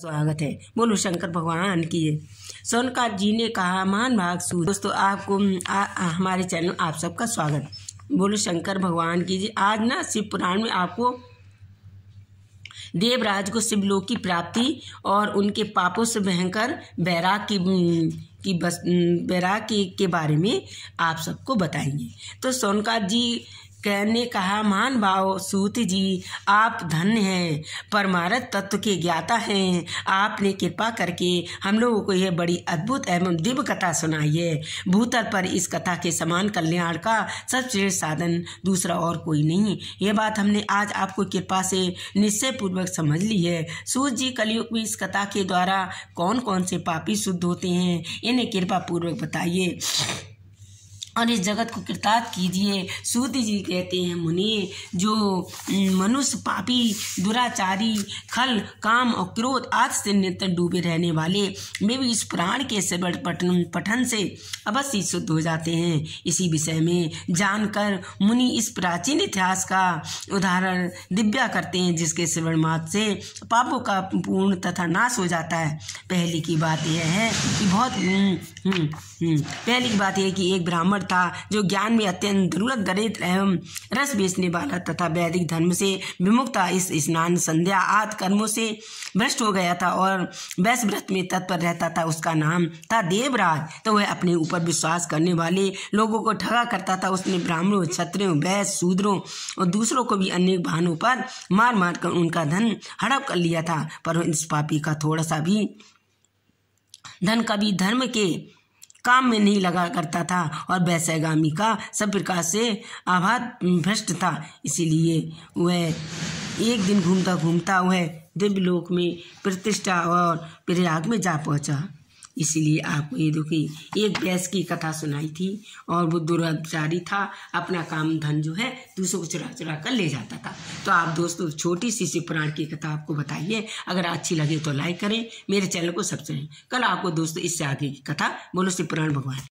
स्वागत है बोलो शंकर भगवान की है सोनकांत जी ने कहा मान भाग सूद दोस्तों आपको आ, आ, हमारे चैनल आप सबका स्वागत बोलो शंकर भगवान की जी आज ना शिव पुराण में आपको देवराज को शिवलोक की प्राप्ति और उनके पापों से बहकर बैराग की की बस बैराग के, बारे में आप सबको बताएंगे तो सोनकांत जी ने कहा मान भाव सूत जी आप धन्य हैं परमारत तत्व के ज्ञाता हैं आपने कृपा करके हम लोगों को यह बड़ी अद्भुत एवं दिव्य कथा सुनाई है भूतल पर इस कथा के समान कल्याण का सर्वश्रेष्ठ साधन दूसरा और कोई नहीं यह बात हमने आज आपको कृपा से निश्चय पूर्वक समझ ली है सूत जी कलयुग में इस कथा के द्वारा कौन कौन से पापी शुद्ध होते हैं इन्हें कृपा पूर्वक बताइए और इस जगत को कृतार्थ कीजिए सूत जी कहते हैं मुनि जो मनुष्य पापी दुराचारी खल काम और क्रोध आज से निरंतर डूबे रहने वाले वे भी इस पुराण के सबल पठन पठन से अवश्य शुद्ध हो जाते हैं इसी विषय में जानकर मुनि इस प्राचीन इतिहास का उदाहरण दिव्या करते हैं जिसके श्रवण मात से पापों का पूर्ण तथा नाश हो जाता है पहली की बात यह है कि बहुत हुँ, हुँ, हुँ, पहली की बात यह कि एक ब्राह्मण था जो ज्ञान में अत्यंत दुर्लभ दरित एवं रस बेचने वाला तथा वैदिक धर्म से विमुक्त था इस स्नान संध्या आदि कर्मों से भ्रष्ट हो गया था और वैश्य व्रत में तत्पर रहता था उसका नाम था देवराज तो वह अपने ऊपर विश्वास करने वाले लोगों को ठगा करता था उसने ब्राह्मणों क्षत्रियों वैश्य शूद्रों और दूसरों को भी अनेक बहानों पर मार मार कर उनका धन हड़प कर लिया था पर इस पापी का थोड़ा सा भी धन कभी धर्म के काम में नहीं लगा करता था और वैसैगामी का सब प्रकार से आभार भ्रष्ट था इसीलिए वह एक दिन घूमता घूमता वह दिव्यलोक में प्रतिष्ठा और प्रयाग में जा पहुंचा इसलिए आपको ये देखिए एक गैस की कथा सुनाई थी और वो दुराचारी था अपना काम धन जो है दूसरों को चुरा चुरा कर ले जाता था तो आप दोस्तों छोटी सी सी पुराण की कथा आपको बताइए अगर अच्छी लगे तो लाइक करें मेरे चैनल को सब्सक्राइब कल आपको दोस्तों इससे आगे की कथा बोलो शिवपुराण पुराण भगवान